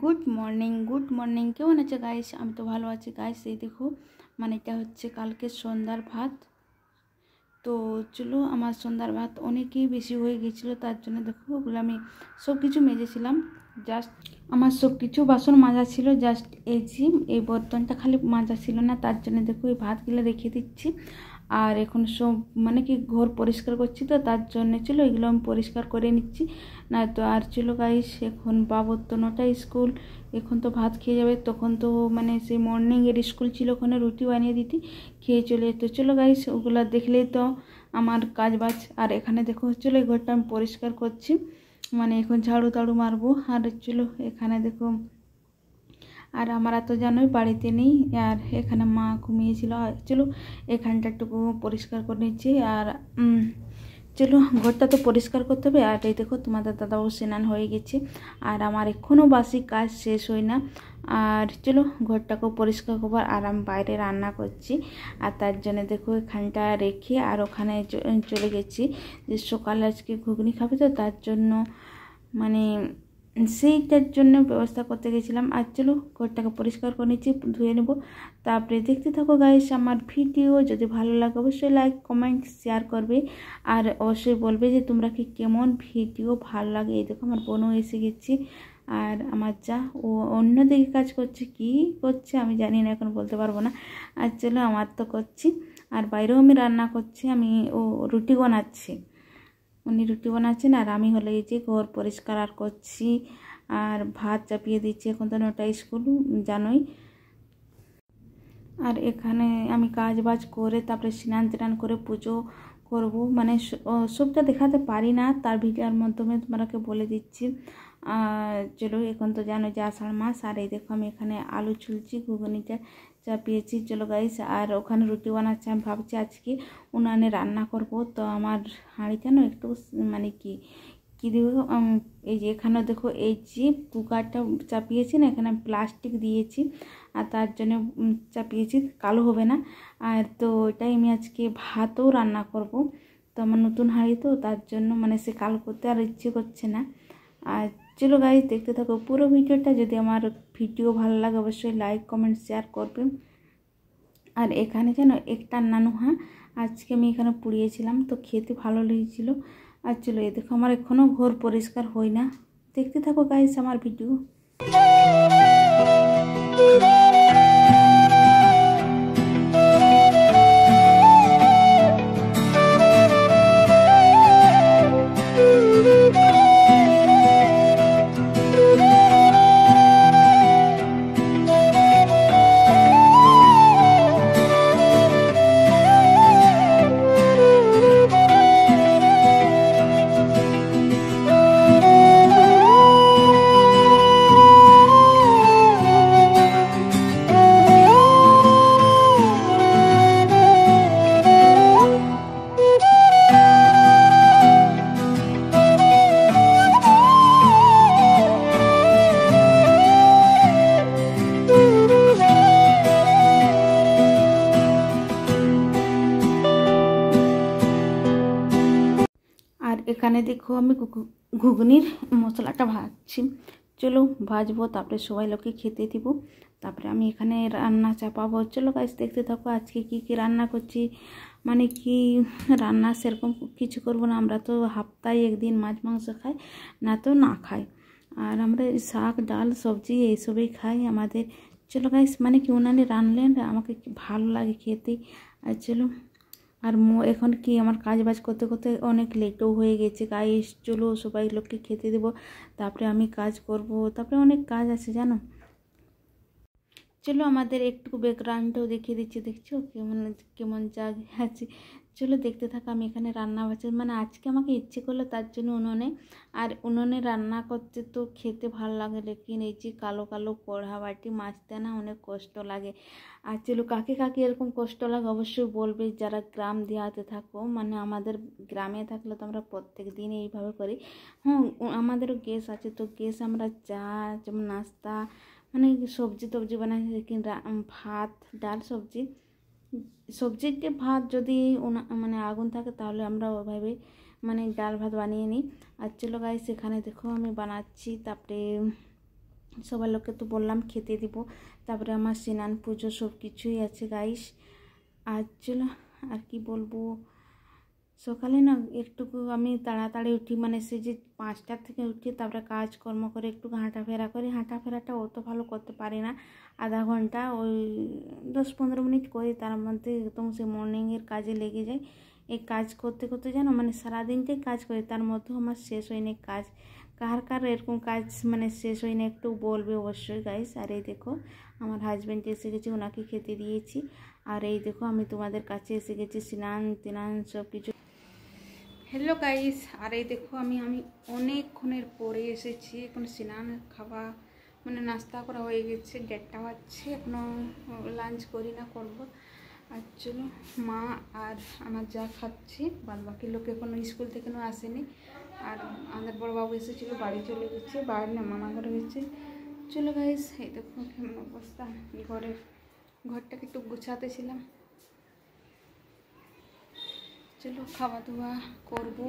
good morning good morning কেমন আছে guys আমি তো ভালো আছি গাইস এই দেখো মানে এটা হচ্ছে কালকে সন্ধ্যার ভাত তো চলো আমার সন্ধ্যার ভাত অনেকেই বেশি হয়ে গেছিলো তার জন্য দেখো ওগুলো আমি সব কিছু মেজেছিলাম জাস্ট আমার সব কিছু বাসন মাজা ছিল জাস্ট এই যে এই বর্তনটা খালি মাজা ছিল না তার জন্য দেখো এই ভাতগুলো রেখে দিচ্ছি আর এখন সব মানে কি ঘর পরিষ্কার করছি তো তার জন্য ছিল এগুলো আমি পরিষ্কার করে নিচ্ছি না তো আর ছিল গাইস এখন বাবর তো নটা স্কুল এখন তো ভাত খেয়ে যাবে তখন তো মানে সেই মর্নিংয়ের স্কুল ছিল ওখানে রুটি বানিয়ে দিতি খেয়ে চলে যেত চলো গাইস ওগুলো দেখলেই তো আমার কাজ বাজ আর এখানে দেখো চলো এই ঘরটা আমি পরিষ্কার করছি মানে এখন ঝাড়ু তাড়ু মারবো আর চলো এখানে দেখো আর আমার তো জানোই বাড়িতে নেই আর এখানে মা ঘুমিয়েছিল চলো এখানটা একটু পরিষ্কার করে নিচ্ছি আর চলো ঘরটা তো পরিষ্কার করতে হবে আর এই দেখো তোমাদের দাদাও স্নান হয়ে গেছে আর আমার এখনও বাসি কাজ শেষ হয় না আর চলো ঘরটাকেও পরিষ্কার করবো আর আমি বাইরে রান্না করছি আর তার জন্য দেখো এখানটা রেখে আর ওখানে চলে গেছি যে সকালে আজকে ঘুগনি খাবে তো তার জন্য মানে সেইটার জন্য ব্যবস্থা করতে গেছিলাম আর চলো ঘরটাকে পরিষ্কার করে নিচ্ছি ধুয়ে নেব তারপরে দেখতে থাকো গাইস আমার ভিডিও যদি ভালো লাগে অবশ্যই লাইক কমেন্ট শেয়ার করবে আর অবশ্যই বলবে যে তোমরা কি কেমন ভিডিও ভালো লাগে এই দেখো আমার বোনও এসে গেছি আর আমার যা ও অন্যদিকে কাজ করছে কি করছে আমি জানি না এখন বলতে পারবো না আর চলো আমার তো করছি আর বাইরেও আমি রান্না করছি আমি ও রুটি বানাচ্ছি উনি রুটি বানাচ্ছেন আর আমি হলে এই যে ঘর পরিষ্কার আর করছি আর ভাত চাপিয়ে দিচ্ছি এখন তো নটা স্কুল জানোই আর এখানে আমি কাজ বাজ করে তারপরে স্নান টান করে পুজো করব মানে সবটা দেখাতে পারি না তার ভিডিওর মাধ্যমে তোমাকে বলে দিচ্ছি চলো এখন তো জানো যে আষাঢ় মাস আর এই দেখো আমি এখানে আলু ছুলছি ঘুগনিটা চাপিয়েছি চলো গাইস আর ওখানে রুটি বানাচ্ছি আমি ভাবছি আজকে উনানে রান্না করব তো আমার হাঁড়ি যেন একটু মানে কি কি দেখো এই যে এখানে দেখো এই যে কুকারটা চাপিয়েছি না এখানে প্লাস্টিক দিয়েছি আর তার জন্য চাপিয়েছি কালো হবে না আর তো এটাই আমি আজকে ভাতও রান্না করব তো আমার নতুন হাঁড়ি তো তার জন্য মানে সে কালো করতে আর ইচ্ছে করছে না আর চলো গাইজ দেখতে থাকো পুরো ভিডিওটা যদি আমার ভিডিও ভালো লাগে অবশ্যই লাইক কমেন্ট শেয়ার করবেন আর এখানে যেন একটা নানুহা হ্যাঁ, আজকে আমি এখানে পুড়িয়েছিলাম তো খেতে ভালো লেগেছিল আর চলো এ দেখো আমার এখনও ঘর পরিষ্কার হয় না দেখতে থাকো গাইজ আমার ভিডিও এখানে দেখো আমি ঘুগনির মশলাটা ভাজছি চলো ভাজবো তারপরে সবাই লোকে খেতে দিব তারপরে আমি এখানে রান্না চাপাবো চলো গাছ দেখতে থাকো আজকে কি কি রান্না করছি মানে কি রান্না সেরকম কিছু করবো না আমরা তো হাপ্তায় একদিন মাছ মাংস খাই না তো না খাই আর আমরা শাক ডাল সবজি এইসবই খাই আমাদের চলো গাইস মানে কি উনানি রানলেন আমাকে ভালো লাগে খেতে আর চলো আর এখন কি আমার কাজ বাজ করতে করতে অনেক লেটও হয়ে গেছে গায়ে চলো সবাই লোককে খেতে দেবো তারপরে আমি কাজ করব তারপরে অনেক কাজ আছে জানো চলো আমাদের একটু ব্যাকগ্রাউন্ডটাও দেখিয়ে দিচ্ছি দেখছো কেমন কেমন চা আছে চলো দেখতে থাকা আমি এখানে রান্না বাচ্চা মানে আজকে আমাকে ইচ্ছে করলো তার জন্য উনুনে আর উনুনে রান্না করতে তো খেতে ভালো লাগে লেকিন এই যে কালো কালো কড়া বাটি মাছতে না অনেক কষ্ট লাগে আর চলো কাকে কাকে এরকম কষ্ট লাগে অবশ্যই বলবে যারা গ্রাম দেওয়াতে থাকো মানে আমাদের গ্রামে থাকলে তো আমরা প্রত্যেক দিন এইভাবে করি হ্যাঁ আমাদেরও গ্যাস আছে তো গ্যাস আমরা চা যেমন নাস্তা মানে সবজি টবজি বানাই কি ভাত ডাল সবজি সবজিকে ভাত যদি মানে আগুন থাকে তাহলে আমরা ওভাবে মানে ডাল ভাত বানিয়ে নিই আর চলো গাই সেখানে দেখো আমি বানাচ্ছি তারপরে সবার লোককে তো বললাম খেতে দিব তারপরে আমার স্নান পুজো সব কিছুই আছে গাইস আর চলো আর কি বলবো সকালে না একটুকু আমি তাড়াতাড়ি উঠি মানে সে যে পাঁচটার থেকে উঠি তারপরে কাজকর্ম করে একটু হাঁটাফেরা করি হাঁটাফেরাটা অত ভালো করতে পারি না আধা ঘন্টা ওই দশ পনেরো মিনিট করি তার মধ্যে একদম সে মর্নিংয়ের কাজে লেগে যায় এই কাজ করতে করতে জানো মানে সারাদিনটাই কাজ করি তার মধ্যেও আমার শেষ হয়নি কাজ কার কার এরকম কাজ মানে শেষ না একটু বলবে অবশ্যই গাইস আর এই দেখো আমার হাজব্যান্ড এসে গেছে ওনাকে খেতে দিয়েছি আর এই দেখো আমি তোমাদের কাছে এসে গেছি স্নান তিনান সব কিছু হ্যালো গাইস আর এই দেখো আমি আমি অনেকক্ষণের পরে এসেছি এখন স্নান খাওয়া মানে নাস্তা করা হয়ে গেছে গেটটা বাজছে এখনও লাঞ্চ করি না করবো আর চলো মা আর আমার যা খাচ্ছি বাদ বাকি লোক এখনও স্কুল থেকে আসেনি আর আমাদের বড়োবাবু এসেছিলো বাড়ি চলে গেছে বাড়ি না মামা ঘরে গেছে চলো গাইস এই দেখো কেমন অবস্থা ঘরে ঘরটাকে একটু গুছাতেছিলাম চলো খাওয়া দাওয়া করবো